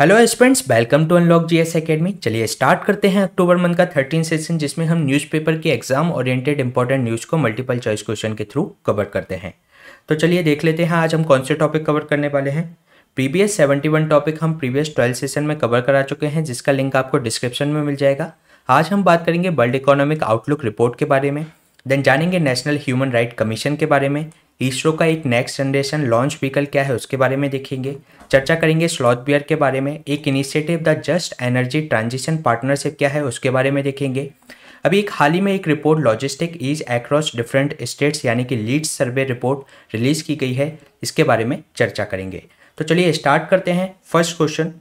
hello students welcome to unlock GS academy चलिए start करते हैं अक्टूबर मंथ का थर्टीन सेशन जिसमें हम न्यूज़पेपर के एग्जाम ओरिएंटेड इंपॉर्टेंट न्यूज़ को मल्टीपल चॉइस क्वेश्चन के थ्रू कवर करते हैं तो चलिए देख लेते हैं आज हम कौन से टॉपिक कवर करने वाले हैं प्रीवियस सेवेंटी वन टॉपिक हम प्रीवियस ट्वेल्थ सेशन में कवर करा चुके हैं जिसका लिंक आपको डिस्क्रिप्शन में मिल जाएगा आज हम बात करेंगे वर्ल्ड इकोनॉमिक आउटलुक रिपोर्ट के बारे में देन जानेंगे नेशनल ह्यूमन राइट कमीशन के बारे में इसरो का एक नेक्स्ट जनरेशन लॉन्च व्हीकल क्या है उसके बारे में देखेंगे चर्चा करेंगे स्लॉथ बियर के बारे में एक initiative the just energy transition partnership क्या है उसके बारे में देखेंगे अभी एक हाल ही में एक report logistic ease across different states यानी कि लीड सर्वे रिपोर्ट रिलीज की गई है इसके बारे में चर्चा करेंगे तो चलिए स्टार्ट करते हैं first question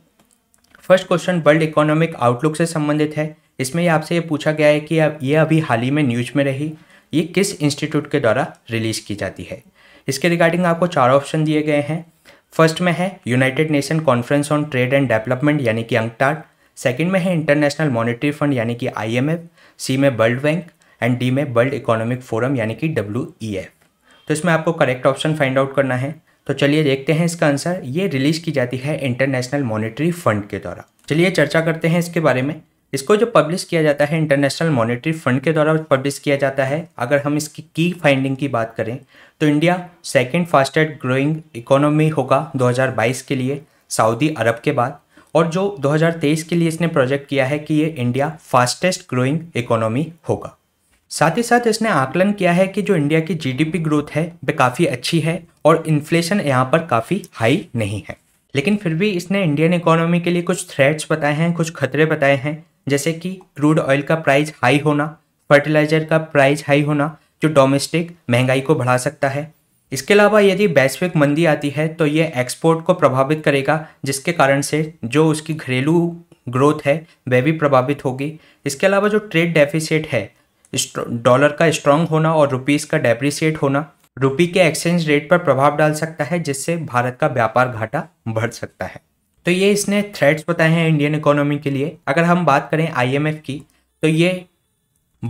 first question world economic outlook से संबंधित है इसमें आपसे ये पूछा गया है कि ये अभी हाल ही में न्यूज में रही ये किस इंस्टीट्यूट के द्वारा रिलीज़ की जाती है इसके रिगार्डिंग आपको चार ऑप्शन दिए गए हैं फर्स्ट में है United Nation conference on trade and development यानी कि अंकटार सेकेंड में है इंटरनेशनल मॉनिटरी फंड यानी कि आई सी में वर्ल्ड बैंक एंड डी में वर्ल्ड इकोनॉमिक फोरम यानी कि डब्ल्यू तो इसमें आपको करेक्ट ऑप्शन फाइंड आउट करना है तो चलिए देखते हैं इसका आंसर ये रिलीज़ की जाती है इंटरनेशनल मॉनिटरी फंड के द्वारा चलिए चर्चा करते हैं इसके बारे में इसको जो पब्लिश किया जाता है इंटरनेशनल मॉनेटरी फंड के द्वारा पब्लिश किया जाता है अगर हम इसकी की फाइंडिंग की बात करें तो India second fastest growing economy होगा 2022 के लिए सऊदी अरब के बाद और जो 2023 के लिए इसने प्रोजेक्ट किया है कि ये इंडिया फास्टेस्ट ग्रोइंग इकोनॉमी होगा साथ ही साथ इसने आकलन किया है कि जो इंडिया की जीडीपी ग्रोथ है वे काफ़ी अच्छी है और इन्फ्लेशन यहाँ पर काफ़ी हाई नहीं है लेकिन फिर भी इसने इंडियन इकोनॉमी के लिए कुछ थ्रेट्स बताए हैं कुछ खतरे बताए हैं जैसे कि क्रूड ऑयल का प्राइस हाई होना फर्टिलाइजर का प्राइस हाई होना जो डोमेस्टिक महंगाई को बढ़ा सकता है इसके अलावा यदि वैश्विक मंदी आती है तो ये एक्सपोर्ट को प्रभावित करेगा जिसके कारण से जो उसकी घरेलू ग्रोथ है वह भी प्रभावित होगी इसके अलावा जो ट्रेड डेफिसिट है डॉलर का स्ट्रांग होना और रुपीज़ का डेप्रिसिएट होना रुपी के एक्सचेंज रेट पर प्रभाव डाल सकता है जिससे भारत का व्यापार घाटा बढ़ सकता है तो ये इसने थ्रेड्स बताए हैं इंडियन इकोनॉमी के लिए अगर हम बात करें आईएमएफ की तो ये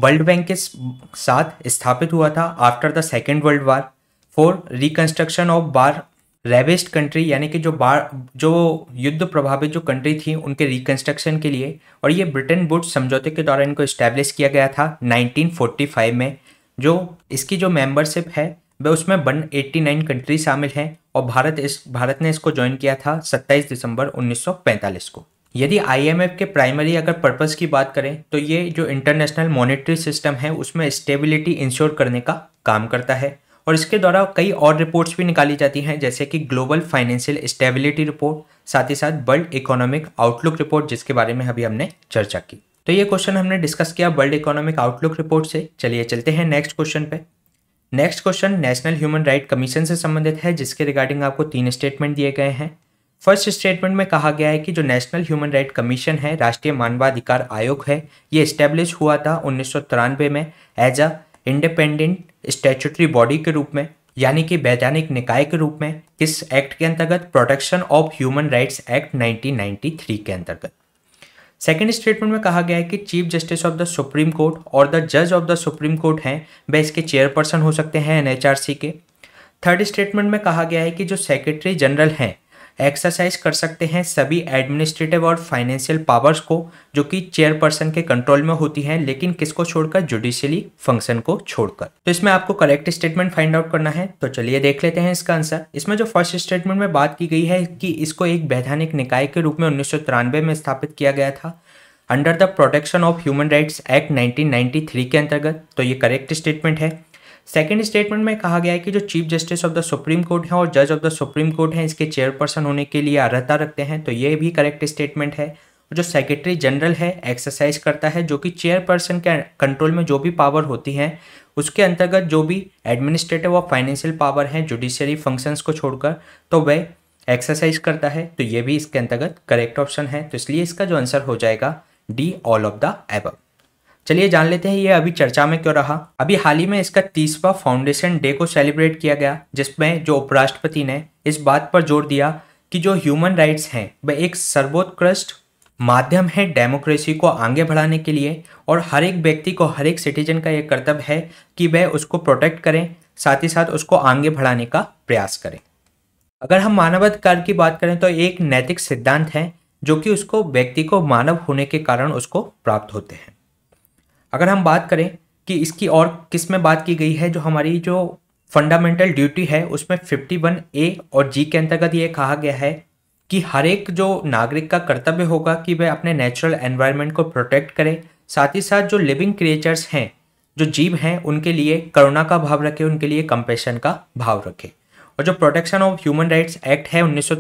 वर्ल्ड बैंक के साथ स्थापित हुआ था after the second world war for reconstruction of war ravaged country यानी कि जो बार जो युद्ध प्रभावित जो कंट्री थी उनके रिकन्स्ट्रक्शन के लिए और ये ब्रिटेन वुड्स समझौते के द्वारा इनको इस्टेब्लिश किया गया था 1945 में जो इसकी जो मेंबरशिप है वह उसमें वन एट्टी नाइन कंट्री शामिल हैं और भारत इस भारत ने इसको ज्वाइन किया था 27 दिसंबर 1945 को यदि आईएमएफ के प्राइमरी अगर पर्पस की बात करें तो ये जो इंटरनेशनल मॉनेटरी सिस्टम है उसमें स्टेबिलिटी इंश्योर करने का काम करता है और इसके द्वारा कई और रिपोर्ट्स भी निकाली जाती हैं जैसे कि ग्लोबल फाइनेंशियल स्टेबिलिटी रिपोर्ट साथ ही साथ वर्ल्ड इकोनॉमिक आउटलुक रिपोर्ट जिसके बारे में अभी हमने चर्चा की तो ये क्वेश्चन हमने डिस्कस किया वर्ल्ड इकोनॉमिक आउटलुक रिपोर्ट से चलिए चलते हैं नेक्स्ट क्वेश्चन पे next question national human right commission से संबंधित है जिसके रिगार्डिंग आपको तीन स्टेटमेंट दिए गए हैं फर्स्ट स्टेटमेंट में कहा गया है कि जो नेशनल ह्यूमन राइट कमीशन है राष्ट्रीय मानवाधिकार आयोग है ये स्टेब्लिश हुआ था उन्नीस में as a independent statutory body के रूप में यानी कि वैधानिक निकाय के रूप में किस एक्ट के अंतर्गत protection of human rights act 1993 के अंतर्गत सेकेंड स्टेटमेंट में कहा गया है कि chief justice of the supreme court और द जज ऑफ द सुप्रीम कोर्ट हैं वह इसके चेयरपर्सन हो सकते हैं एनएचआरसी के थर्ड स्टेटमेंट में कहा गया है कि जो सेक्रेटरी जनरल हैं एक्सरसाइज कर सकते हैं सभी एडमिनिस्ट्रेटिव और फाइनेंशियल पावर्स को जो कि चेयरपर्सन के कंट्रोल में होती हैं लेकिन किसको छोड़कर जुडिशियली फंक्शन को छोड़कर तो इसमें आपको करेक्ट स्टेटमेंट फाइंड आउट करना है तो चलिए देख लेते हैं इसका आंसर इसमें जो फर्स्ट स्टेटमेंट में बात की गई है कि इसको एक वैधानिक निकाय के रूप में उन्नीस में स्थापित किया गया था under the protection of human rights act 1993 के अंतर्गत तो ये करेक्ट स्टेटमेंट है सेकेंड स्टेटमेंट में कहा गया है कि जो chief justice of the supreme court हैं और जज ऑफ द सुप्रीम कोर्ट हैं इसके चेयरपर्सन होने के लिए अर्हता रखते हैं तो ये भी करेक्ट स्टेटमेंट है जो सेक्रेटरी जनरल है एक्सरसाइज करता है जो कि चेयरपर्सन के कंट्रोल में जो भी पावर होती है उसके अंतर्गत जो भी एडमिनिस्ट्रेटिव और फाइनेंशियल पावर हैं जुडिशियरी फंक्शंस को छोड़कर तो वह एक्सरसाइज करता है तो ये भी इसके अंतर्गत करेक्ट ऑप्शन है तो इसलिए इसका जो आंसर हो जाएगा D all of the above चलिए जान लेते हैं ये अभी चर्चा में क्यों रहा अभी हाल ही में इसका तीसवा फाउंडेशन डे को सेलिब्रेट किया गया जिसमें जो उपराष्ट्रपति ने इस बात पर जोर दिया कि जो ह्यूमन राइट्स हैं वह एक सर्वोत्कृष्ट माध्यम है डेमोक्रेसी को आगे बढ़ाने के लिए और हर एक व्यक्ति को हर एक सिटीजन का यह कर्तव्य है कि वह उसको प्रोटेक्ट करें साथ ही साथ उसको आगे बढ़ाने का प्रयास करें अगर हम मानवाधिकार की बात करें तो एक नैतिक सिद्धांत है जो कि उसको व्यक्ति को मानव होने के कारण उसको प्राप्त होते हैं अगर हम बात करें कि इसकी और किस में बात की गई है जो हमारी जो फंडामेंटल ड्यूटी है उसमें फिफ्टी वन ए और जी के अंतर्गत ये कहा गया है कि हर एक जो नागरिक का कर्तव्य होगा कि वह अपने नेचुरल एनवायरनमेंट को प्रोटेक्ट करे साथ ही साथ जो लिविंग क्रिएचर्स हैं जो जीव हैं उनके लिए करुणा का भाव रखे उनके लिए कंपेशन का भाव रखे और जो protection of human rights act है उन्नीस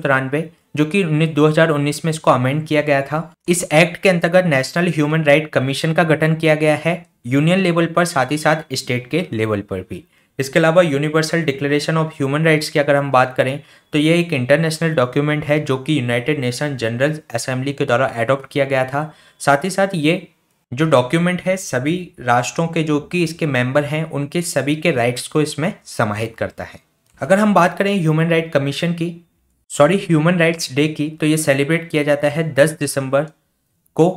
जो कि 2019 में इसको अमेंड किया गया था इस एक्ट के अंतर्गत नेशनल ह्यूमन राइट कमीशन का गठन किया गया है यूनियन लेवल पर साथ ही साथ स्टेट के लेवल पर भी इसके अलावा universal declaration of human rights की अगर हम बात करें तो यह एक इंटरनेशनल डॉक्यूमेंट है जो कि यूनाइटेड नेशन जनरल असेंबली के द्वारा एडॉप्ट किया गया था साथ ही साथ ये जो डॉक्यूमेंट है सभी राष्ट्रों के जो कि इसके मेंबर हैं उनके सभी के राइट्स को इसमें समाहित करता है अगर हम बात करें ह्यूमन राइट कमीशन की सॉरी ह्यूमन राइट्स डे की तो ये सेलिब्रेट किया जाता है 10 दिसंबर को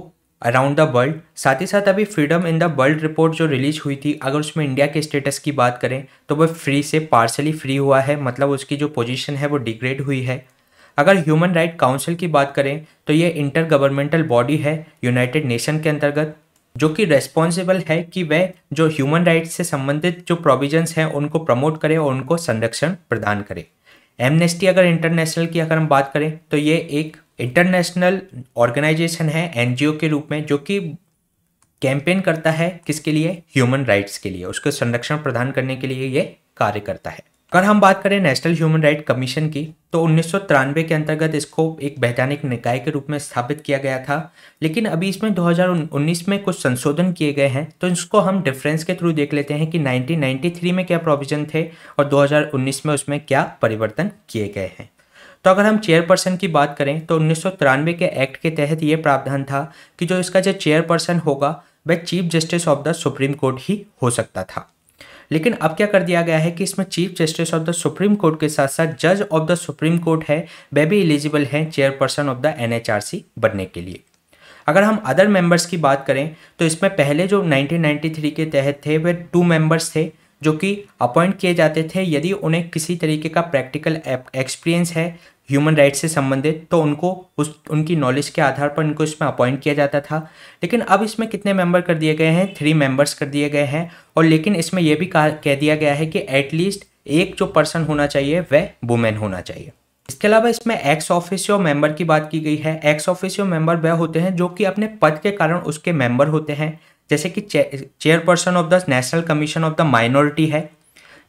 अराउंड द वर्ल्ड साथ ही साथ अभी freedom in the world report जो रिलीज हुई थी अगर उसमें इंडिया के स्टेटस की बात करें तो वह फ्री से पार्सली फ्री हुआ है मतलब उसकी जो पोजीशन है वो डिग्रेड हुई है अगर ह्यूमन राइट काउंसिल की बात करें तो ये इंटर गवर्नमेंटल बॉडी है यूनाइटेड नेशन के अंतर्गत जो कि रेस्पॉन्सिबल है कि वह जो ह्यूमन राइट्स से संबंधित जो प्रोविजंस हैं उनको प्रमोट करे और उनको संरक्षण प्रदान करें एमनेस्टी अगर इंटरनेशनल की अगर हम बात करें तो ये एक इंटरनेशनल ऑर्गेनाइजेशन है एनजीओ के रूप में जो कि कैंपेन करता है किसके लिए ह्यूमन राइट्स के लिए उसके संरक्षण प्रदान करने के लिए ये कार्य करता है अगर हम बात करें नेशनल ह्यूमन राइट कमीशन की तो उन्नीस के अंतर्गत इसको एक वैधानिक निकाय के रूप में स्थापित किया गया था लेकिन अभी इसमें 2019 में कुछ संशोधन किए गए हैं तो इसको हम डिफरेंस के थ्रू देख लेते हैं कि 1993 में क्या प्रोविज़न थे और 2019 में उसमें क्या परिवर्तन किए गए हैं तो अगर हम चेयरपर्सन की बात करें तो उन्नीस के एक्ट के तहत ये प्रावधान था कि जो इसका जो चेयरपर्सन होगा वह chief justice of the supreme court ही हो सकता था लेकिन अब क्या कर दिया गया है कि इसमें chief justice of the supreme court के साथ साथ जज ऑफ द सुप्रीम कोर्ट है वे भी एलिजिबल हैं चेयरपर्सन ऑफ द एन बनने के लिए अगर हम अदर मेंबर्स की बात करें तो इसमें पहले जो 1993 के तहत थे वे टू मेंबर्स थे जो कि अपॉइंट किए जाते थे यदि उन्हें किसी तरीके का प्रैक्टिकल एक्सपीरियंस है ह्यूमन राइट्स से संबंधित तो उनको उस उनकी नॉलेज के आधार पर उनको इसमें अपॉइंट किया जाता था लेकिन अब इसमें कितने मेंबर कर दिए गए हैं थ्री मेंबर्स कर दिए गए हैं और लेकिन इसमें यह भी कहा कह दिया गया है कि एटलीस्ट एक जो पर्सन होना चाहिए वह वुमेन होना चाहिए इसके अलावा इसमें एक्स ऑफिसियो मेंबर की बात की गई है एक्स ऑफिसियो मेंबर वह होते हैं जो कि अपने पद के कारण उसके मेंबर होते हैं जैसे कि chairperson of the national commission of the minority है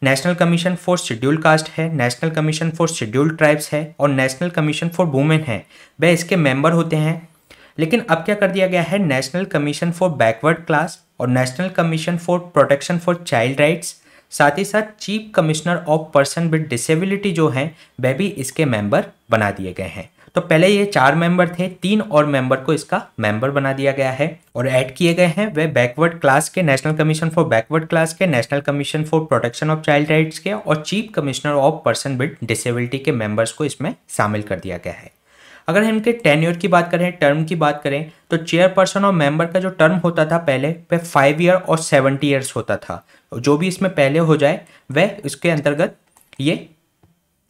national commission for schedule caste है national commission for schedule tribes है और नेशनल कमीशन फॉर वुमेन है वे इसके मेंबर होते हैं लेकिन अब क्या कर दिया गया है national commission for backward class और national commission for protection for child rights साथ ही साथ chief commissioner of person with disability जो हैं वह भी इसके मेंबर बना दिए गए हैं तो पहले ये चार मेंबर थे तीन और मेंबर को इसका मेंबर बना दिया गया है और ऐड किए गए हैं वे बैकवर्ड क्लास के national commission for backward class के national commission for protection of child rights के और chief commissioner of person with disability के मेंबर्स को इसमें शामिल कर दिया गया है अगर हम इनके टेन्योर की बात करें टर्म की बात करें तो चेयरपर्सन और मेंबर का जो टर्म होता था पहले वह फाइव ईयर और सेवेंटी ईयर्स होता था जो भी इसमें पहले हो जाए वह इसके अंतर्गत ये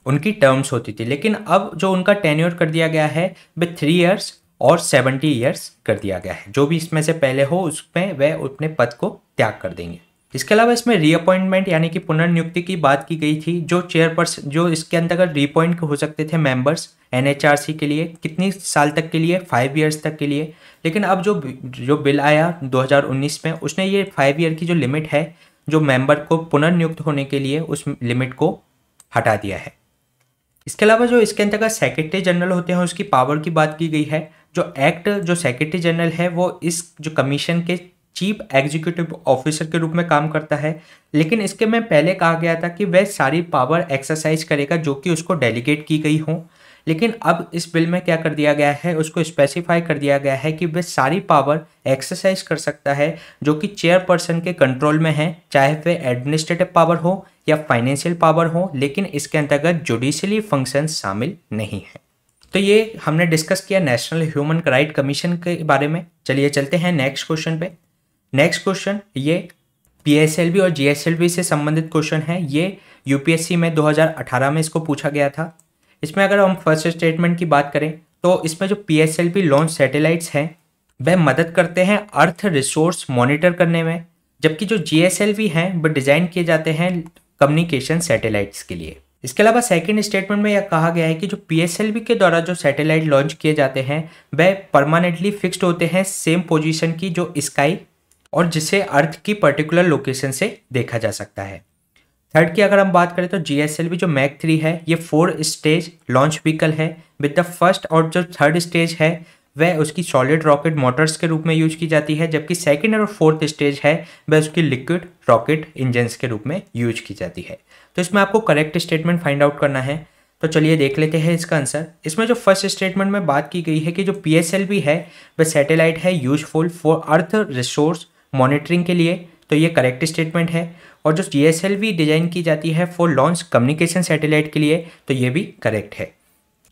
उनकी टर्म्स होती थी लेकिन अब जो उनका टेन्योर कर दिया गया है वे थ्री ईयर्स और सेवेंटी ईयर्स कर दिया गया है जो भी इसमें से पहले हो उसमें वह अपने पद को त्याग कर देंगे इसके अलावा इसमें रीअपॉइंटमेंट यानी कि पुनर्नियुक्ति की बात की गई थी जो चेयरपर्सन जो इसके अंतर्गत रीअपॉइंट हो सकते थे मेंबर्स एनएचआरसी के लिए कितनी साल तक के लिए फाइव ईयर्स तक के लिए लेकिन अब जो जो बिल आया 2019 में उसने ये फाइव ईयर की जो लिमिट है जो मेंबर को पुनर्नियुक्त होने के लिए उस लिमिट को हटा दिया है इसके अलावा जो इसके अंतर्गत सेक्रेटरी जनरल होते हैं उसकी पावर की बात की गई है जो एक्ट जो सेक्रेटरी जनरल है वो इस जो कमीशन के चीफ एग्जीक्यूटिव ऑफिसर के रूप में काम करता है लेकिन इसके में पहले कहा गया था कि वह सारी पावर एक्सरसाइज करेगा जो कि उसको डेलीगेट की गई हों लेकिन अब इस बिल में क्या कर दिया गया है उसको स्पेसिफाई कर दिया गया है कि वे सारी पावर एक्सरसाइज कर सकता है जो कि चेयरपर्सन के कंट्रोल में है चाहे वे एडमिनिस्ट्रेटिव पावर हो या फाइनेंशियल पावर हो लेकिन इसके अंतर्गत जुडिशली फंक्शन शामिल नहीं है तो ये हमने डिस्कस किया नेशनल ह्यूमन राइट कमीशन के बारे में चलिए चलते हैं नेक्स्ट क्वेश्चन पे नेक्स्ट क्वेश्चन ये पीएसएलबी और जीएसएलबी से संबंधित क्वेश्चन है ये यूपीएससी में 2018 में इसको पूछा गया था इसमें अगर हम फर्स्ट स्टेटमेंट की बात करें तो इसमें जो P S L V launch satellites हैं वह मदद करते हैं अर्थ रिसोर्स मॉनिटर करने में जबकि जो जी एस एल वी हैं वह डिज़ाइन किए जाते हैं कम्युनिकेशन सैटेलाइट्स के लिए इसके अलावा सेकेंड स्टेटमेंट में यह कहा गया है कि जो पी एस एल वी के द्वारा जो सैटेलाइट लॉन्च किए जाते हैं वह परमानेंटली फिक्स्ड होते हैं सेम पोजिशन की जो स्काई और जिसे अर्थ की पर्टिकुलर लोकेशन से देखा जा सकता है थर्ड की अगर हम बात करें तो जी एस एल वी जो मैक थ्री है ये फोर स्टेज लॉन्च व्हीकल है विद द फर्स्ट और जो थर्ड स्टेज है वह उसकी सॉलिड रॉकेट मोटर्स के रूप में यूज की जाती है जबकि सेकेंड और फोर्थ स्टेज है वह उसकी लिक्विड रॉकेट इंजन्स के रूप में यूज की जाती है तो इसमें आपको करेक्ट स्टेटमेंट फाइंड आउट करना है तो चलिए देख लेते हैं इसका आंसर इसमें जो फर्स्ट स्टेटमेंट में बात की गई है कि जो पी है वह सैटेलाइट है useful for earth resource monitoring के लिए तो ये करेक्ट स्टेटमेंट है और जो G S L V design की जाती है फॉर लॉन्च कम्युनिकेशन सैटेलाइट के लिए तो ये भी करेक्ट है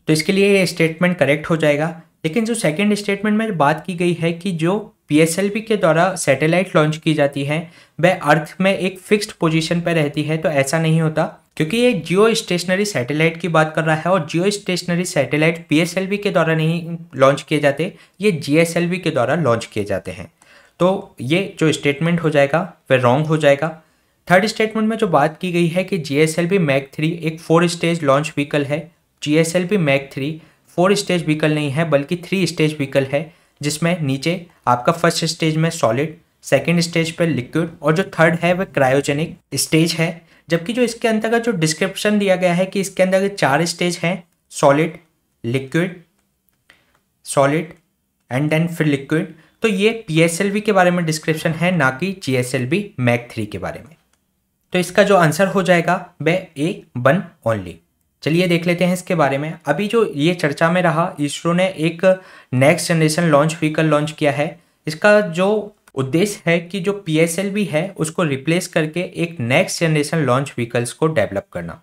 तो इसके लिए ये स्टेटमेंट करेक्ट हो जाएगा लेकिन जो सेकेंड स्टेटमेंट में बात की गई है कि जो पी के द्वारा सैटेलाइट लॉन्च की जाती है वह अर्थ में एक फिक्स्ड पोजीशन पर रहती है तो ऐसा नहीं होता क्योंकि ये जियो स्टेशनरी सैटेलाइट की बात कर रहा है और जियो स्टेशनरी सैटेलाइट पी के द्वारा नहीं लॉन्च किए जाते ये जी के द्वारा लॉन्च किए जाते हैं तो ये जो स्टेटमेंट हो जाएगा वह रॉन्ग हो जाएगा थर्ड स्टेटमेंट में जो बात की गई है कि G S L V mark three एक फोर स्टेज लॉन्च व्हीकल है G S L V mark three four stage vehicle नहीं है बल्कि थ्री स्टेज व्हीकल है जिसमें नीचे आपका फर्स्ट स्टेज में सॉलिड सेकेंड स्टेज पर लिक्विड और जो थर्ड है वह क्रायोजेनिक स्टेज है जबकि जो इसके अंतर्गत जो डिस्क्रिप्शन दिया गया है कि इसके अंदर चार स्टेज हैं solid liquid solid and then फिर लिक्विड तो ये पी के बारे में डिस्क्रिप्शन है ना कि G S L V mark three के बारे में तो इसका जो आंसर हो जाएगा वह ए वन ओनली चलिए देख लेते हैं इसके बारे में अभी जो ये चर्चा में रहा इसरो ने एक next generation launch vehicle launch किया है इसका जो उद्देश्य है कि जो पी भी है उसको रिप्लेस करके एक नेक्स्ट जनरेशन लॉन्च व्हीकल्स को डेवलप करना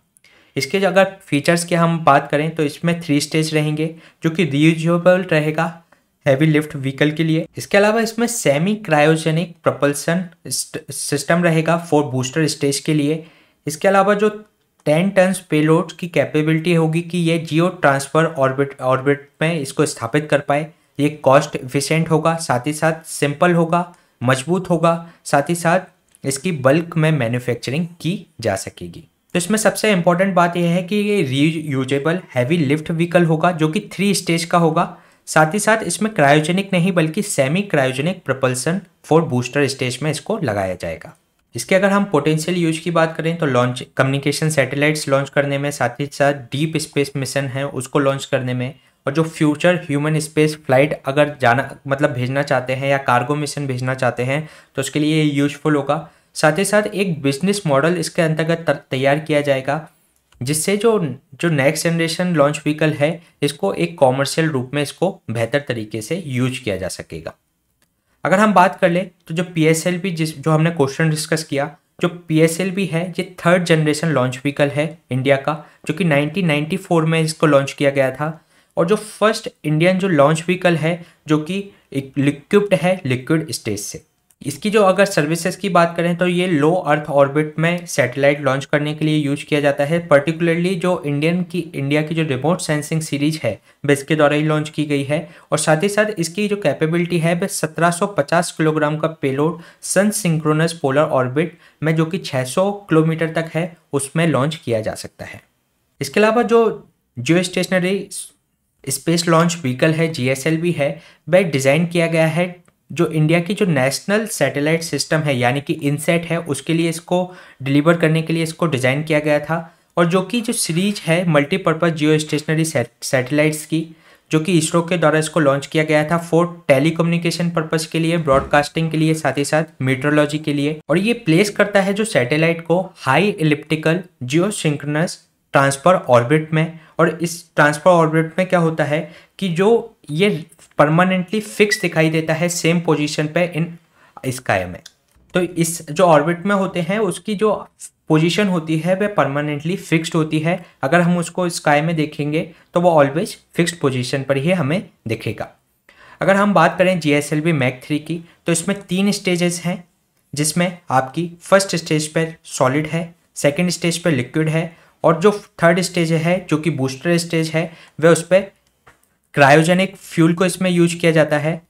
इसके अगर फीचर्स की हम बात करें तो इसमें थ्री स्टेज रहेंगे जो कि रीयूजबल रहेगा हैवी लिफ्ट व्हीकल के लिए इसके अलावा इसमें सेमी क्रायोजेनिक प्रपल्सन सिस्टम रहेगा फॉर बूस्टर स्टेज के लिए इसके अलावा जो टेन टन पेलोड की कैपेबिलिटी होगी कि ये जियो ट्रांसफर ऑर्बिट ऑर्बिट में इसको स्थापित कर पाए ये कॉस्ट इफिशेंट होगा साथ ही साथ सिंपल होगा मजबूत होगा साथ ही साथ इसकी बल्क में मैन्युफैक्चरिंग की जा सकेगी तो इसमें सबसे इम्पॉर्टेंट बात यह है कि ये रीयूजेबल हैवी लिफ्ट व्हीकल होगा जो कि थ्री स्टेज का होगा साथ ही साथ इसमें क्रायोजेनिक नहीं बल्कि semi cryogenic propulsion for booster stage में इसको लगाया जाएगा इसके अगर हम पोटेंशियल यूज की बात करें तो लॉन्च कम्युनिकेशन सैटेलाइट्स लॉन्च करने में साथ ही साथ डीप स्पेस मिशन है उसको लॉन्च करने में और जो फ्यूचर ह्यूमन स्पेस फ्लाइट अगर जाना मतलब भेजना चाहते हैं या कार्गो मिशन भेजना चाहते हैं तो उसके लिए ये यूजफुल होगा साथ ही साथ एक बिजनेस मॉडल इसके अंतर्गत तैयार किया जाएगा जिससे जो जो नेक्स्ट जनरेशन लॉन्च व्हीकल है इसको एक कॉमर्शियल रूप में इसको बेहतर तरीके से यूज किया जा सकेगा अगर हम बात कर लें तो जो पी एस एल जिस जो हमने क्वेश्चन डिस्कस किया जो पी एस एल बी है ये थर्ड जनरेशन लॉन्च व्हीकल है इंडिया का जो कि 1994 में इसको लॉन्च किया गया था और जो फर्स्ट इंडियन जो लॉन्च व्हीकल है जो कि लिक्विप्ड है लिक्विड स्टेज से इसकी जो अगर सर्विसेज की बात करें तो ये लो अर्थ ऑर्बिट में सैटेलाइट लॉन्च करने के लिए यूज किया जाता है पर्टिकुलरली जो इंडियन की इंडिया की जो रिमोट सेंसिंग सीरीज है वह इसके द्वारा ही लॉन्च की गई है और साथ ही साथ इसकी जो कैपेबिलिटी है वह 1750 किलोग्राम का payload sun synchronous polar orbit में जो कि छः किलोमीटर तक है उसमें लॉन्च किया जा सकता है इसके अलावा जो geostationary space launch vehicle है जी भी है वह डिज़ाइन किया गया है जो इंडिया की जो नेशनल सैटेलाइट सिस्टम है यानी कि इनसेट है उसके लिए इसको डिलीवर करने के लिए इसको डिज़ाइन किया गया था और जो कि जो सीरीज है मल्टीपर्पज़ जियो स्टेशनरी सैटेलाइट्स की जो कि इसरो के द्वारा इसको लॉन्च किया गया था फॉर टेलीकम्युनिकेशन पर्पज़ के लिए ब्रॉडकास्टिंग के लिए साथ ही साथ मीटरोलॉजी के लिए और ये प्लेस करता है जो सैटेलाइट को high elliptical geosynchronous transfer orbit में और इस ट्रांसफर ऑर्बिट में क्या होता है कि जो ये परमानेंटली फिक्स दिखाई देता है सेम पोजीशन पे इन स्काई में तो इस जो ऑर्बिट में होते हैं उसकी जो पोजीशन होती है वह परमानेंटली फिक्स्ड होती है अगर हम उसको स्काई में देखेंगे तो वो ऑलवेज फिक्स्ड पोजीशन पर ही हमें दिखेगा अगर हम बात करें G S L V mark three की तो इसमें तीन स्टेजेस हैं जिसमें आपकी फर्स्ट स्टेज पर सॉलिड है सेकेंड स्टेज पर लिक्विड है और जो थर्ड स्टेज है जो कि बूस्टर स्टेज है वह उस पर क्रायोजेनिक फ्यूल को इसमें यूज किया जाता है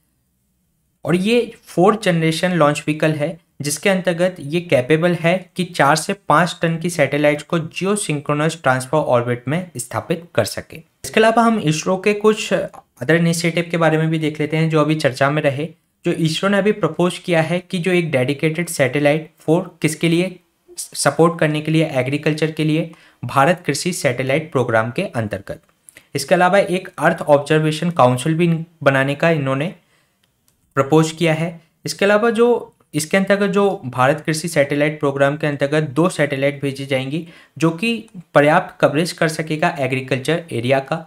और ये फोर्थ जनरेशन लॉन्च व्हीकल है जिसके अंतर्गत ये कैपेबल है कि चार से पाँच टन की सैटेलाइट को जियो सिंक्रोनस ट्रांसफर ऑर्बिट में स्थापित कर सके इसके अलावा हम इसरो के कुछ अदर इनिशिएटिव के बारे में भी देख लेते हैं जो अभी चर्चा में रहे जो इसरो ने अभी प्रपोज किया है कि जो एक डेडिकेटेड सैटेलाइट फोर किसके लिए सपोर्ट करने के लिए एग्रीकल्चर के लिए भारत कृषि सैटेलाइट प्रोग्राम के अंतर्गत इसके अलावा एक अर्थ ऑब्जर्वेशन काउंसिल भी बनाने का इन्होंने प्रपोज किया है इसके अलावा जो इसके अंतर्गत जो भारत कृषि सैटेलाइट प्रोग्राम के अंतर्गत दो सैटेलाइट भेजी जाएंगी जो कि पर्याप्त कवरेज कर सकेगा एग्रीकल्चर एरिया का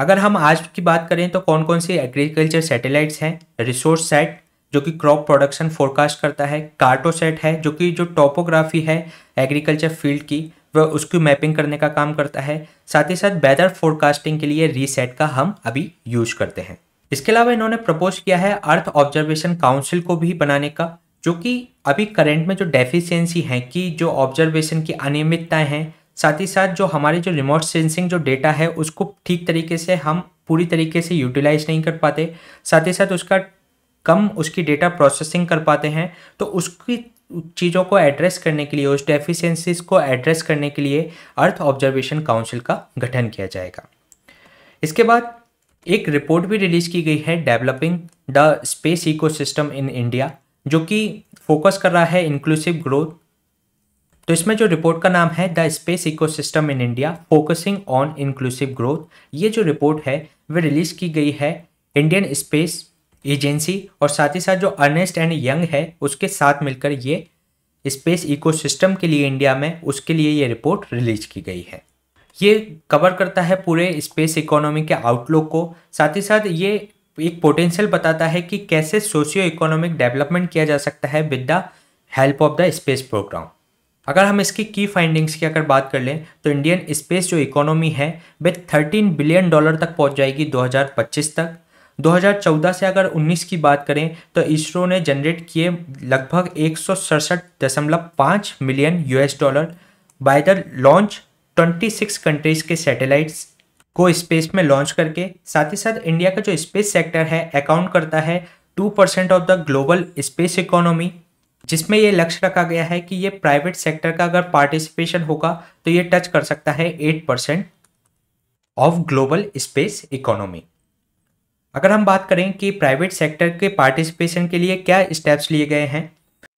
अगर हम आज की बात करें तो कौन कौन सी एग्रीकल्चर सैटेलाइट्स हैं रिसोर्स सेट जो कि क्रॉप प्रोडक्शन फोरकास्ट करता है कार्टो सेट है जो कि जो टोपोग्राफी है एग्रीकल्चर फील्ड की वह उसकी मैपिंग करने का काम करता है साथ ही साथ वेदर फोरकास्टिंग के लिए रीसेट का हम अभी यूज करते हैं इसके अलावा इन्होंने प्रपोज किया है अर्थ ऑब्जर्वेशन काउंसिल को भी बनाने का जो कि अभी करंट में जो डेफिशिएंसी है कि जो ऑब्जर्वेशन की अनियमितताएं हैं साथ ही साथ जो हमारे जो रिमोट सेंसिंग जो डेटा है उसको ठीक तरीके से हम पूरी तरीके से यूटिलाइज नहीं कर पाते साथ ही साथ उसका कम उसकी डेटा प्रोसेसिंग कर पाते हैं तो उसकी चीज़ों को एड्रेस करने के लिए उस डेफिशेंसीज को एड्रेस करने के लिए अर्थ ऑब्जर्वेशन काउंसिल का गठन किया जाएगा इसके बाद एक रिपोर्ट भी रिलीज की गई है developing the space ecosystem in India जो कि फोकस कर रहा है इंक्लूसिव ग्रोथ तो इसमें जो रिपोर्ट का नाम है the space ecosystem in India focusing on inclusive growth ये जो रिपोर्ट है वह रिलीज की गई है इंडियन स्पेस एजेंसी और साथ ही साथ जो अर्नेस्ट एंड यंग है उसके साथ मिलकर ये स्पेस इकोसिस्टम के लिए इंडिया में उसके लिए ये रिपोर्ट रिलीज की गई है ये कवर करता है पूरे स्पेस इकोनॉमी के आउटलुक को साथ ही साथ ये एक पोटेंशियल बताता है कि कैसे सोशियो इकोनॉमिक डेवलपमेंट किया जा सकता है with the help of the space program अगर हम इसकी की फाइंडिंग्स की अगर बात कर लें तो इंडियन स्पेस जो इकोनॉमी है वे 13 बिलियन डॉलर तक पहुंच जाएगी 2025 तक 2014 से अगर 19 की बात करें तो इसरो ने जनरेट किए लगभग एक million US dollar by the launch 26 countries के सैटेलाइट्स को स्पेस में लॉन्च करके साथ ही साथ इंडिया का जो स्पेस सेक्टर है अकाउंट करता है two percent of the global space economy जिसमें ये लक्ष्य रखा गया है कि ये प्राइवेट सेक्टर का अगर पार्टिसिपेशन होगा तो ये टच कर सकता है eight percent of global space economy अगर हम बात करें कि प्राइवेट सेक्टर के पार्टिसिपेशन के लिए क्या स्टेप्स लिए गए हैं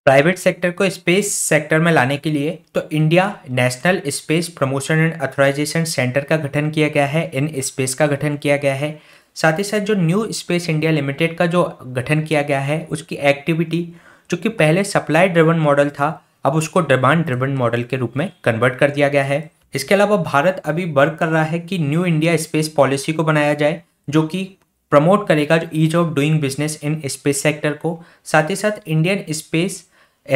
प्राइवेट सेक्टर को स्पेस सेक्टर में लाने के लिए तो India national space promotion and authorisation centre का गठन किया गया है इन स्पेस का गठन किया गया है साथ ही साथ जो न्यू स्पेस इंडिया लिमिटेड का जो गठन किया गया है उसकी एक्टिविटी जो कि पहले सप्लाई ड्रिवन मॉडल था अब उसको डिमांड ड्रिवन मॉडल के रूप में कन्वर्ट कर दिया गया है इसके अलावा भारत अभी वर्क कर रहा है कि न्यू इंडिया स्पेस पॉलिसी को बनाया जाए जो कि प्रमोट करेगा जो ease of doing business in space sector को साथ ही साथ इंडियन स्पेस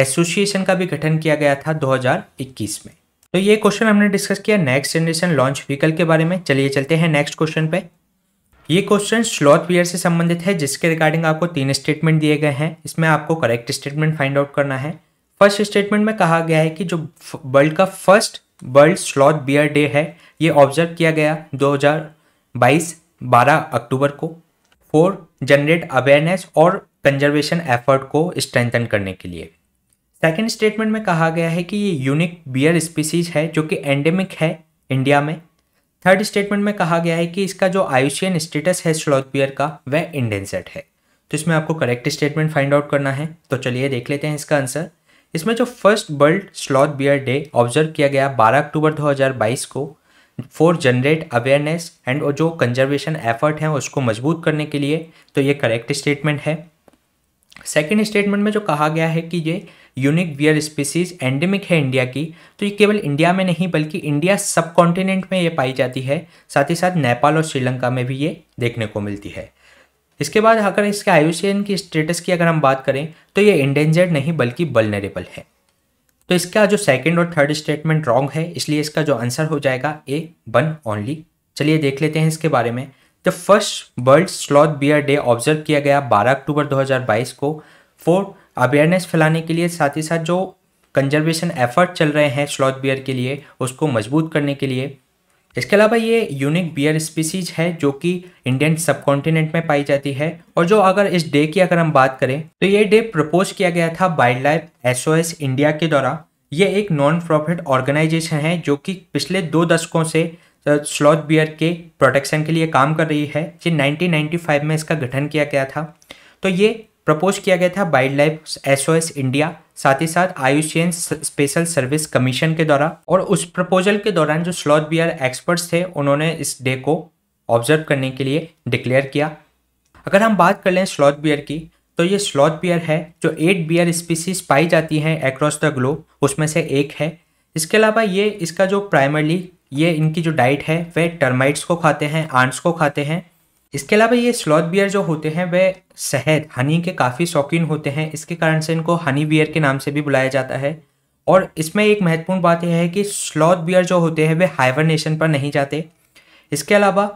एसोसिएशन का भी गठन किया गया था 2021 में तो ये क्वेश्चन हमने डिस्कस किया नेक्स्ट जनरेशन लॉन्च व्हीकल के बारे में चलिए चलते हैं नेक्स्ट क्वेश्चन पे ये क्वेश्चन स्लॉथ वियर से संबंधित है जिसके रिगार्डिंग आपको तीन स्टेटमेंट दिए गए हैं इसमें आपको करेक्ट स्टेटमेंट फाइंड आउट करना है फर्स्ट स्टेटमेंट में कहा गया है कि जो वर्ल्ड का first world sloth bear day है ये ऑब्जर्व किया गया 2022 12 अक्टूबर को फोर जनरेट अवेयरनेस और कंजर्वेशन एफर्ट को स्ट्रेंथन करने के लिए सेकेंड स्टेटमेंट में कहा गया है कि ये यूनिक बियर स्पीसीज है जो कि एंडेमिक है इंडिया में थर्ड स्टेटमेंट में कहा गया है कि इसका जो आयुषियन स्टेटस है स्लॉथ बियर का वह इंडेंसेट है तो इसमें आपको करेक्ट स्टेटमेंट फाइंड आउट करना है तो चलिए देख लेते हैं इसका आंसर इसमें जो first world sloth bear day observe किया गया 12 अक्टूबर 2022 को फोर जनरेट अवेयरनेस एंड जो कंजर्वेशन एफर्ट हैं उसको मजबूत करने के लिए तो ये करेक्ट स्टेटमेंट है सेकेंड स्टेटमेंट में जो कहा गया है कि ये यूनिक वियर स्पीसीज एंडेमिक है इंडिया की तो ये केवल इंडिया में नहीं बल्कि इंडिया सब कॉन्टिनेंट में ये पाई जाती है साथ ही साथ नेपाल और श्रीलंका में भी ये देखने को मिलती है इसके बाद अगर इसके आयुषियन की स्टेटस की अगर हम बात करें तो ये इंडेंजर्ड नहीं बल्कि बलनरेबल है तो इसका जो सेकेंड और थर्ड स्टेटमेंट रॉन्ग है इसलिए इसका जो आंसर हो जाएगा ए वन ओनली चलिए देख लेते हैं इसके बारे में the first world sloth bear day observe किया गया 12 अक्टूबर 2022 को फोर अवेयरनेस फैलाने के लिए साथ ही साथ जो कंजर्वेशन एफर्ट चल रहे हैं स्लॉथ बियर के लिए उसको मजबूत करने के लिए इसके अलावा ये यूनिक बियर स्पीसीज है जो कि इंडियन सब कॉन्टिनेंट में पाई जाती है और जो अगर इस डे की अगर हम बात करें तो ये डे प्रपोज किया गया था वाइल्ड लाइफ एस इंडिया के द्वारा ये एक नॉन प्रॉफिट ऑर्गेनाइजेशन है जो कि पिछले दो दशकों से स्लॉथ बियर के प्रोटेक्शन के लिए काम कर रही है जिन 1995 में इसका गठन किया गया था तो ये प्रपोज किया गया था वाइल्ड लाइफ एसओएस इंडिया साथ ही साथ आयुषियन स्पेशल सर्विस कमीशन के द्वारा और उस प्रपोजल के दौरान जो स्लॉथ बियर एक्सपर्ट्स थे उन्होंने इस डे को ऑब्जर्व करने के लिए डिक्लेयर किया अगर हम बात कर लें स्लॉथ बियर की तो ये स्लॉथ बियर है जो एट बियर स्पीसीज पाई जाती हैं एक्रॉस द ग्लोब उसमें से एक है इसके अलावा ये इसका जो प्राइमरली ये इनकी जो डाइट है वह टर्माइट्स को खाते हैं आंट्स को खाते हैं इसके अलावा ये स्लॉथ बियर जो होते हैं वे शहद हनी के काफ़ी शौकीन होते हैं इसके कारण से इनको हनी बियर के नाम से भी बुलाया जाता है और इसमें एक महत्वपूर्ण बात यह है कि स्लॉथ बियर जो होते हैं वे हाइबरनेशन पर नहीं जाते इसके अलावा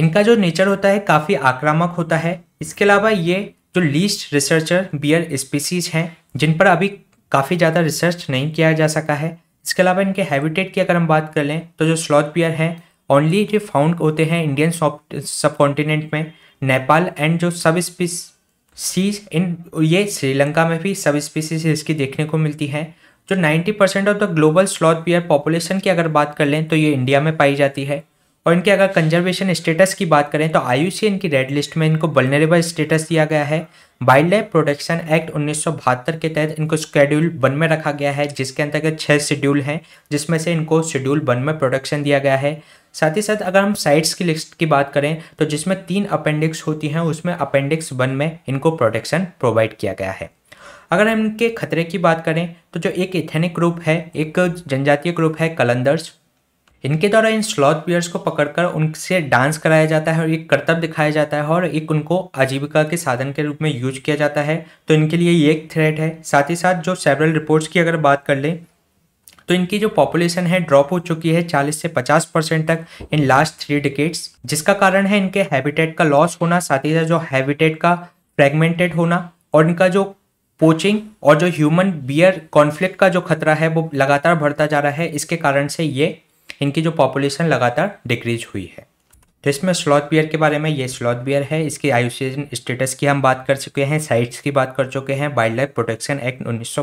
इनका जो नेचर होता है काफ़ी आक्रामक होता है इसके अलावा ये जो लीस्ट रिसर्चर बियर स्पीसीज हैं जिन पर अभी काफ़ी ज़्यादा रिसर्च नहीं किया जा सका है इसके अलावा इनके हैबिटेट की अगर हम बात कर लें तो जो स्लॉथ बियर हैं ओनली जो फाउंड होते हैं इंडियन सब कॉन्टिनेंट में नेपाल एंड जो सब स्पीसीज इन ये श्रीलंका में भी सब स्पीसीज इसकी देखने को मिलती है जो 90 percent of the global sloth bear population की अगर बात कर लें तो ये इंडिया में पाई जाती है और इनके अगर कंजर्वेशन स्टेटस की बात करें तो आईयूसीएन की रेड लिस्ट में इनको बल्नरेबल स्टेटस दिया गया है वाइल्ड लाइफ प्रोटेक्शन एक्ट उन्नीस के तहत इनको शेड्यूल वन में रखा गया है जिसके अंतर्गत छः शेड्यूल हैं जिसमें से इनको शेड्यूल वन में प्रोटेक्शन दिया गया है साथ ही साथ अगर हम साइट्स की लिस्ट की बात करें तो जिसमें तीन अपेंडिक्स होती हैं उसमें अपेंडिक्स वन में इनको प्रोटेक्शन प्रोवाइड किया गया है अगर हम इनके खतरे की बात करें तो जो एक इथेनिक ग्रुप है एक जनजातीय ग्रुप है कलंदर्स इनके द्वारा इन स्लॉथ प्लेयर्स को पकड़कर उनसे डांस कराया जाता है और एक कर्तव्य दिखाया जाता है और एक उनको आजीविका के साधन के रूप में यूज किया जाता है तो इनके लिए ये एक थ्रेट है साथ ही साथ जो सेवरल रिपोर्ट्स की अगर बात कर लें तो इनकी जो पॉपुलेशन है ड्रॉप हो चुकी है 40 से 50 परसेंट तक इन लास्ट थ्री डिकेट्स जिसका कारण है इनके हैबिटेट का लॉस होना साथ ही साथ जो हैबिटेट का फ्रेगमेंटेड होना और इनका जो पोचिंग और जो ह्यूमन बियर कॉन्फ्लिक्ट का जो खतरा है वो लगातार बढ़ता जा रहा है इसके कारण से ये इनकी जो पॉपुलेशन लगातार डिक्रीज हुई है तो इसमें स्लॉथ बियर के बारे में ये स्लॉथ बियर है इसकी आयुषन स्टेटस की हम बात कर चुके हैं साइट्स की बात कर चुके हैं वाइल्ड लाइफ प्रोटेक्शन एक्ट उन्नीस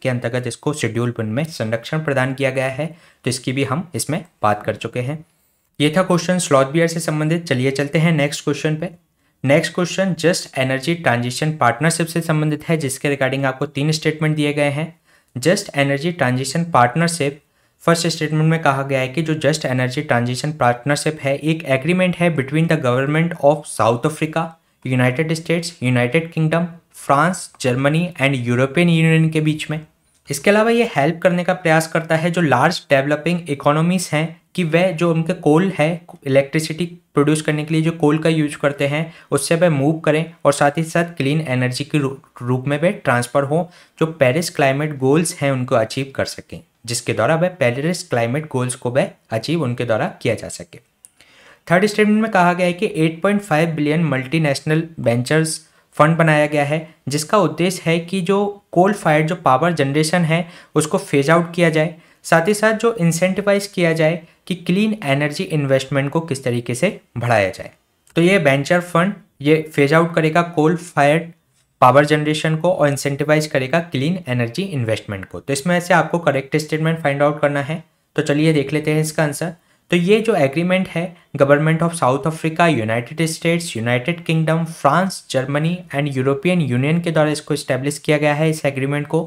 के अंतर्गत इसको शेड्यूल वन में संरक्षण प्रदान किया गया है तो इसकी भी हम इसमें बात कर चुके हैं ये था क्वेश्चन स्लॉथ बियर से संबंधित चलिए चलते हैं नेक्स्ट क्वेश्चन पे next question just energy transition partnership से संबंधित है जिसके रिगार्डिंग आपको तीन स्टेटमेंट दिए गए हैं just energy transition partnership first statement में कहा गया है कि जो जस्ट एनर्जी ट्रांजिशन पार्टनरशिप है एक एग्रीमेंट है between the government of South Africa United States United Kingdom France Germany and European Union के बीच में इसके अलावा ये हेल्प करने का प्रयास करता है जो लार्ज डेवलपिंग इकोनॉमीज़ हैं कि वह जो उनके कोल है इलेक्ट्रिसिटी प्रोड्यूस करने के लिए जो कोल का यूज करते हैं उससे वह मूव करें और साथ ही साथ क्लीन एनर्जी के रूप में वह ट्रांसफ़र हो जो पेरिस क्लाइमेट गोल्स हैं उनको अचीव कर सकें जिसके द्वारा वह पेरिस क्लाइमेट गोल्स को वह अचीव उनके द्वारा किया जा सके थर्ड स्टेटमेंट में कहा गया है कि 8.5 बिलियन मल्टीनेशनल वेंचर्स फंड बनाया गया है जिसका उद्देश्य है कि जो कोल फायर जो पावर जनरेशन है उसको फेज आउट किया जाए साथ ही साथ जो इंसेंटिवाइज किया जाए कि क्लीन एनर्जी इन्वेस्टमेंट को किस तरीके से बढ़ाया जाए तो ये वेंचर फंड ये फेज आउट करेगा कोल फायर पावर जनरेशन को और इंसेंटिवाइज करेगा क्लीन एनर्जी इन्वेस्टमेंट को तो इसमें से आपको करेक्ट स्टेटमेंट फाइंड आउट करना है तो चलिए देख लेते हैं इसका आंसर तो ये जो एग्रीमेंट है government of South Africa United States United Kingdom France Germany and European Union के द्वारा इसको इस्टेब्लिश किया गया है इस एग्रीमेंट को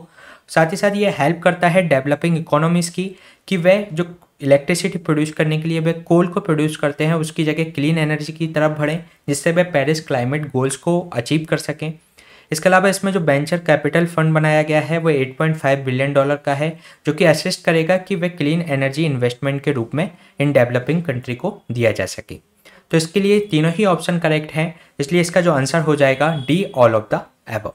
साथ ही साथ ये हेल्प करता है डेवलपिंग इकोनॉमीज़ की कि वह जो इलेक्ट्रिसिटी प्रोड्यूस करने के लिए वे कोल को प्रोड्यूस करते हैं उसकी जगह क्लीन एनर्जी की तरफ बढ़ें जिससे वे पेरिस क्लाइमेट गोल्स को अचीव कर सकें इसके अलावा इसमें जो वेंचर कैपिटल फंड बनाया गया है वो 8.5 बिलियन डॉलर का है जो कि असिस्ट करेगा कि वे क्लीन एनर्जी इन्वेस्टमेंट के रूप में इन डेवलपिंग कंट्री को दिया जा सके तो इसके लिए तीनों ही ऑप्शन करेक्ट हैं इसलिए इसका जो आंसर हो जाएगा D all of the above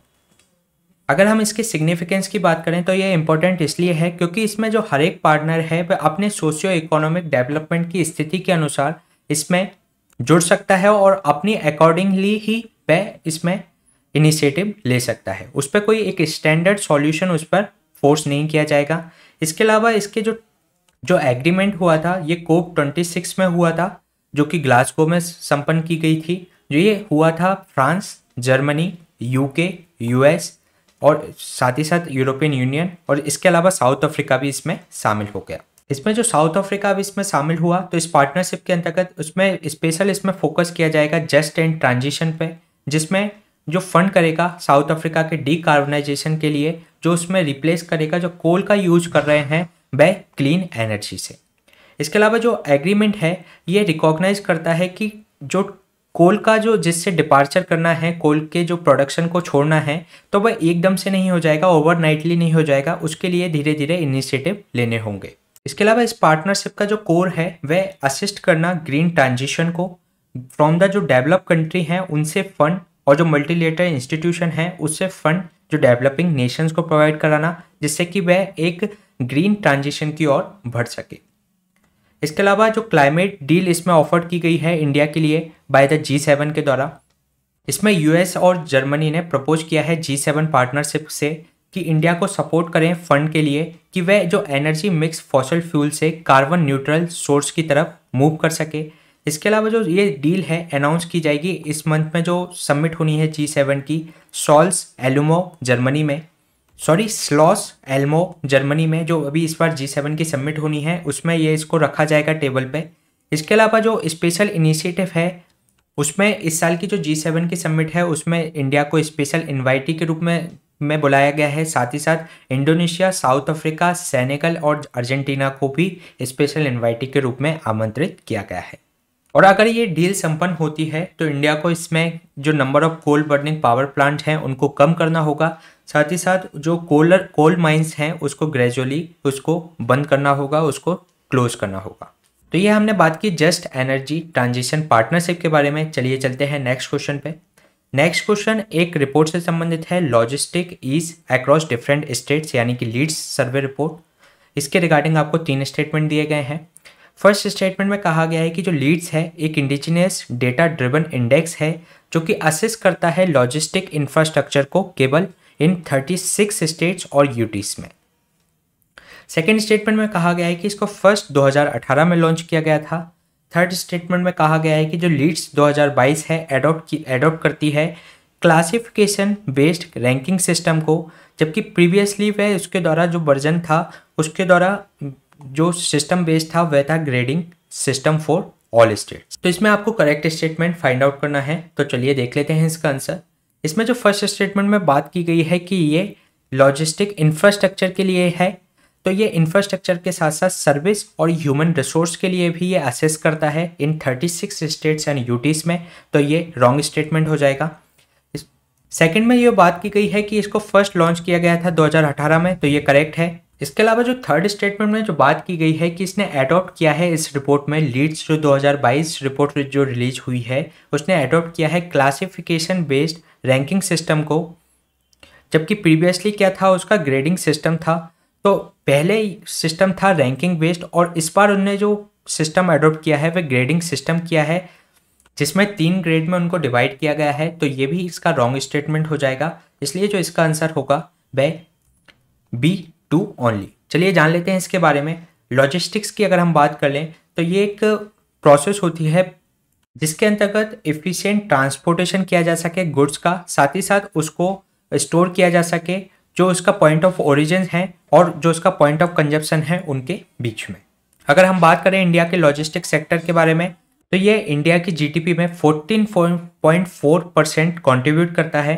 अगर हम इसके सिग्निफिकेंस की बात करें तो ये इम्पोर्टेंट इसलिए है क्योंकि इसमें जो हर एक पार्टनर है वह अपने सोशियो इकोनॉमिक डेवलपमेंट की स्थिति के अनुसार इसमें जुड़ सकता है और अपनी अकॉर्डिंगली ही वह इसमें इनिशिएटिव ले सकता है उस पर कोई एक स्टैंडर्ड सॉल्यूशन उस पर फोर्स नहीं किया जाएगा इसके अलावा इसके जो जो एग्रीमेंट हुआ था ये कोप 26 में हुआ था जो कि ग्लासगो में संपन्न की गई थी जो ये हुआ था फ्रांस जर्मनी यूके यूएस और साथ ही साथ यूरोपियन यूनियन और इसके अलावा साउथ अफ्रीका भी इसमें शामिल हो गया इसमें जो साउथ अफ्रीका भी इसमें शामिल हुआ तो इस पार्टनरशिप के अंतर्गत उसमें स्पेशल इसमें फोकस किया जाएगा जस्ट एंड ट्रांजिशन पे जिसमें जो फंड करेगा साउथ अफ्रीका के डीकार्बनाइजेशन के लिए जो उसमें रिप्लेस करेगा जो कोल का यूज कर रहे हैं वह क्लीन एनर्जी से इसके अलावा जो एग्रीमेंट है ये रिकॉग्नाइज करता है कि जो कोल का जो जिससे डिपार्चर करना है कोल के जो प्रोडक्शन को छोड़ना है तो वह एकदम से नहीं हो जाएगा ओवरनाइटली नहीं हो जाएगा उसके लिए धीरे धीरे इनिशिएटिव लेने होंगे इसके अलावा इस पार्टनरशिप का जो कोर है वह असिस्ट करना ग्रीन ट्रांजिशन को फ्रॉम द जो डेवलप कंट्री हैं उनसे फंड और जो मल्टीलेटर इंस्टीट्यूशन है उससे फंड जो डेवलपिंग नेशंस को प्रोवाइड कराना जिससे कि वह एक ग्रीन ट्रांजिशन की ओर बढ़ सके इसके अलावा जो क्लाइमेट डील इसमें ऑफर की गई है इंडिया के लिए बाय द जी सेवन के द्वारा इसमें यूएस और जर्मनी ने प्रपोज किया है जी सेवन पार्टनरशिप से कि इंडिया को सपोर्ट करें फंड के लिए कि वह जो एनर्जी मिक्स फॉसल फ्यूल से कार्बन न्यूट्रल सोर्स की तरफ मूव कर सके इसके अलावा जो ये डील है अनाउंस की जाएगी इस मंथ में जो सबमिट होनी है जी सेवन की सॉल्स एलुमो जर्मनी में सॉरी स्लॉस एल्मो जर्मनी में जो अभी इस बार जी सेवन की सबमिट होनी है उसमें ये इसको रखा जाएगा टेबल पे इसके अलावा जो स्पेशल इनिशिएटिव है उसमें इस साल की जो जी सेवन की सबमिट है उसमें इंडिया को स्पेशल इन्वाइटी के रूप में में बुलाया गया है साथ ही साथ इंडोनेशिया साउथ अफ्रीका सैनिकल और अर्जेंटीना को भी स्पेशल इन्वाइटी के रूप में आमंत्रित किया गया है और अगर ये डील संपन्न होती है तो इंडिया को इसमें जो number of coal burning power plant हैं उनको कम करना होगा साथ ही साथ जो कोलर कोल माइंस हैं उसको ग्रेजुअली उसको बंद करना होगा उसको क्लोज करना होगा तो ये हमने बात की जस्ट एनर्जी ट्रांजिशन पार्टनरशिप के बारे में चलिए चलते हैं नेक्स्ट क्वेश्चन पे नेक्स्ट क्वेश्चन एक रिपोर्ट से संबंधित है logistic ease across different states यानी कि लीड्स सर्वे रिपोर्ट इसके रिगार्डिंग आपको तीन स्टेटमेंट दिए गए हैं फर्स्ट स्टेटमेंट में कहा गया है कि जो लीड्स है एक इंडिजिनियस डेटा ड्रिवन इंडेक्स है जो कि असिस्ट करता है लॉजिस्टिक इंफ्रास्ट्रक्चर को केवल इन 36 स्टेट्स और यूटीज में सेकेंड स्टेटमेंट में कहा गया है कि इसको फर्स्ट 2018 में लॉन्च किया गया था थर्ड स्टेटमेंट में कहा गया है कि जो लीड्स 2022 है एडोप्ट की एडोप्ट करती है क्लासिफिकेशन बेस्ड रैंकिंग सिस्टम को जबकि प्रीवियसली वह उसके द्वारा जो वर्जन था उसके द्वारा जो सिस्टम बेस्ड था वह था grading system for all state तो इसमें आपको करेक्ट स्टेटमेंट फाइंड आउट करना है तो चलिए देख लेते हैं इसका आंसर इसमें जो फर्स्ट स्टेटमेंट में बात की गई है कि ये लॉजिस्टिक इंफ्रास्ट्रक्चर के लिए है तो ये इंफ्रास्ट्रक्चर के साथ साथ सर्विस और ह्यूमन रिसोर्स के लिए भी ये असेस करता है इन 36 स्टेट्स एंड यूटीज़ में तो ये रॉन्ग स्टेटमेंट हो जाएगा सेकंड में ये बात की गई है कि इसको फर्स्ट लॉन्च किया गया था 2018 में तो ये करेक्ट है इसके अलावा जो थर्ड स्टेटमेंट में जो बात की गई है कि इसने एडॉप्ट किया है इस रिपोर्ट में लीड्स जो 2022 रिपोर्ट जो रिलीज हुई है उसने एडॉप्ट किया है क्लासिफिकेशन बेस्ड रैंकिंग सिस्टम को जबकि प्रीवियसली क्या था उसका ग्रेडिंग सिस्टम था तो पहले सिस्टम था रैंकिंग बेस्ड और इस बार उनने जो सिस्टम अडोप्ट किया है वह ग्रेडिंग सिस्टम किया है जिसमें तीन ग्रेड में उनको डिवाइड किया गया है तो ये भी इसका रॉन्ग स्टेटमेंट हो जाएगा इसलिए जो इसका आंसर होगा वह बी टू ओनली चलिए जान लेते हैं इसके बारे में लॉजिस्टिक्स की अगर हम बात कर लें तो ये एक प्रोसेस होती है जिसके अंतर्गत इफिशियंट ट्रांसपोर्टेशन किया जा सके गुड्स का साथ ही साथ उसको स्टोर किया जा सके जो उसका पॉइंट ऑफ ओरिजिन है और जो उसका पॉइंट ऑफ कंजप्शन है उनके बीच में अगर हम बात करें इंडिया के लॉजिस्टिक सेक्टर के बारे में तो ये इंडिया की जीडीपी में 14.4 परसेंट कॉन्ट्रीब्यूट करता है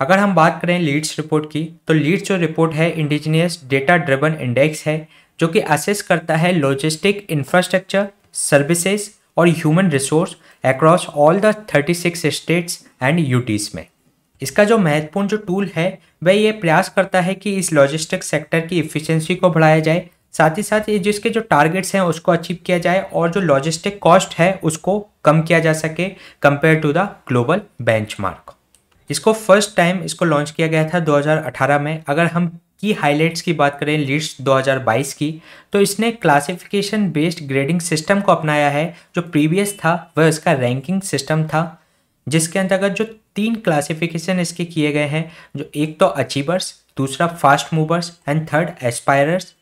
अगर हम बात करें लीड्स रिपोर्ट की तो लीड्स जो रिपोर्ट है इंडिजिनियस डेटा ड्रिवन इंडेक्स है जो कि असेस करता है लॉजिस्टिक इंफ्रास्ट्रक्चर सर्विसेज और human resource across all the 36 states and UTs में इसका जो महत्वपूर्ण जो टूल है वह ये प्रयास करता है कि इस लॉजिस्टिक सेक्टर की इफ़िशेंसी को बढ़ाया जाए साथ ही साथ ये जिसके जो टारगेट्स हैं उसको अचीव किया जाए और जो लॉजिस्टिक कॉस्ट है उसको कम किया जा सके compare to the global benchmark इसको फर्स्ट टाइम इसको लॉन्च किया गया था 2018 में अगर हम की हाईलाइट्स की बात करें लीड्स 2022 की तो इसने क्लासिफिकेशन बेस्ड ग्रेडिंग सिस्टम को अपनाया है जो प्रीवियस था वह इसका रैंकिंग सिस्टम था जिसके अंतर्गत जो तीन क्लासिफिकेशन इसके किए गए हैं जो एक तो अचीवर्स दूसरा fast movers and third aspirers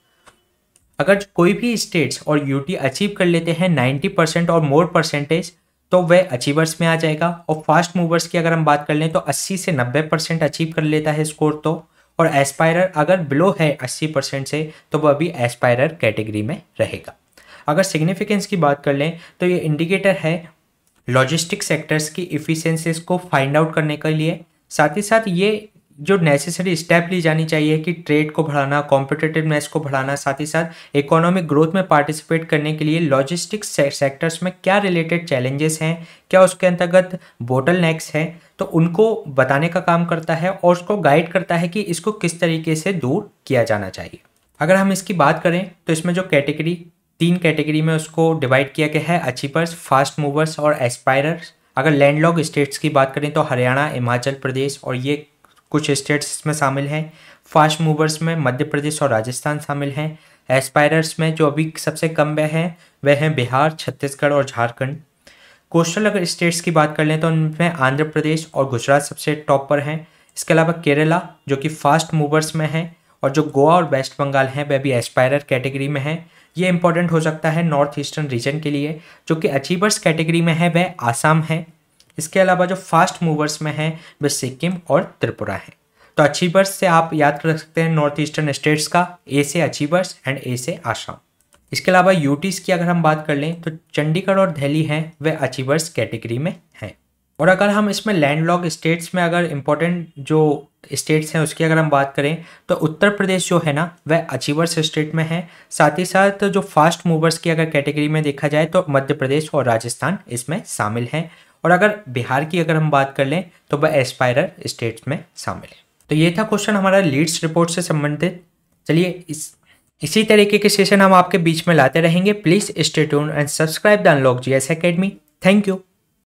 अगर कोई भी स्टेट्स और यूटी अचीव कर लेते हैं 90 परसेंट और मोर परसेंटेज तो वह अचीवर्स में आ जाएगा और फास्ट मूवर्स की अगर हम बात कर लें तो 80 से 90 परसेंट अचीव कर लेता है स्कोर तो और एस्पायरर अगर बिलो है 80 परसेंट से तो वह अभी एस्पायरर कैटेगरी में रहेगा अगर सिग्निफिकेंस की बात कर लें तो ये इंडिकेटर है लॉजिस्टिक सेक्टर्स की इफ़िशेंसीज को फाइंड आउट करने के लिए साथ ही साथ ये जो नेसेसरी स्टेप ली जानी चाहिए कि ट्रेड को बढ़ाना कॉम्पिटेटिवनेस को बढ़ाना साथ ही साथ इकोनॉमिक ग्रोथ में पार्टिसिपेट करने के लिए लॉजिस्टिक्स से, सेक्टर्स में क्या रिलेटेड चैलेंजेस हैं क्या उसके अंतर्गत बोटल नेक्स हैं तो उनको बताने का काम करता है और उसको गाइड करता है कि इसको किस तरीके से दूर किया जाना चाहिए अगर हम इसकी बात करें तो इसमें जो कैटेगरी तीन कैटेगरी में उसको डिवाइड किया गया है अचीवर्स फास्ट मूवर्स और एस्पायरर्स अगर लैंडलॉग स्टेट्स की बात करें तो हरियाणा हिमाचल प्रदेश और ये कुछ स्टेट्स इसमें शामिल हैं फास्ट मूवर्स में मध्य प्रदेश और राजस्थान शामिल हैं एस्पायरर्स में जो अभी सबसे कम वह हैं वह हैं बिहार छत्तीसगढ़ और झारखंड कोस्टल अगर स्टेट्स की बात कर लें तो उनमें आंध्र प्रदेश और गुजरात सबसे टॉप पर हैं इसके अलावा केरला जो कि फास्ट मूवर्स में है और जो गोवा और वेस्ट बंगाल हैं वह भी एस्पायरर कैटेगरी में हैं ये इंपॉर्टेंट हो सकता है नॉर्थ ईस्टर्न रीजन के लिए जो कि अचीवर्स कैटेगरी में है वह आसाम है इसके अलावा जो फास्ट मूवर्स में हैं वे सिक्किम और त्रिपुरा हैं तो अचीवर्स से आप याद कर सकते हैं नॉर्थ ईस्टर्न स्टेट्स का ए से अचीवर्स एंड ए से आसाम इसके अलावा यूटीज़ की अगर हम बात कर लें तो चंडीगढ़ और दिल्ली हैं वे अचीवर्स कैटेगरी में हैं और अगर हम इसमें लैंडलॉक स्टेट्स में अगर इम्पोर्टेंट जो स्टेट्स हैं उसकी अगर हम बात करें तो उत्तर प्रदेश जो है ना वह अचीवर्स स्टेट में है साथ ही साथ जो फास्ट मूवर्स की अगर कैटेगरी में देखा जाए तो मध्य प्रदेश और राजस्थान इसमें शामिल हैं और अगर बिहार की अगर हम बात कर लें तो वह एस्पायरर स्टेट्स में शामिल है तो ये था क्वेश्चन हमारा लीड्स रिपोर्ट से संबंधित चलिए इस इसी तरीके के सेशन हम आपके बीच में लाते रहेंगे please stay tune and subscribe the unlock G S academy thank you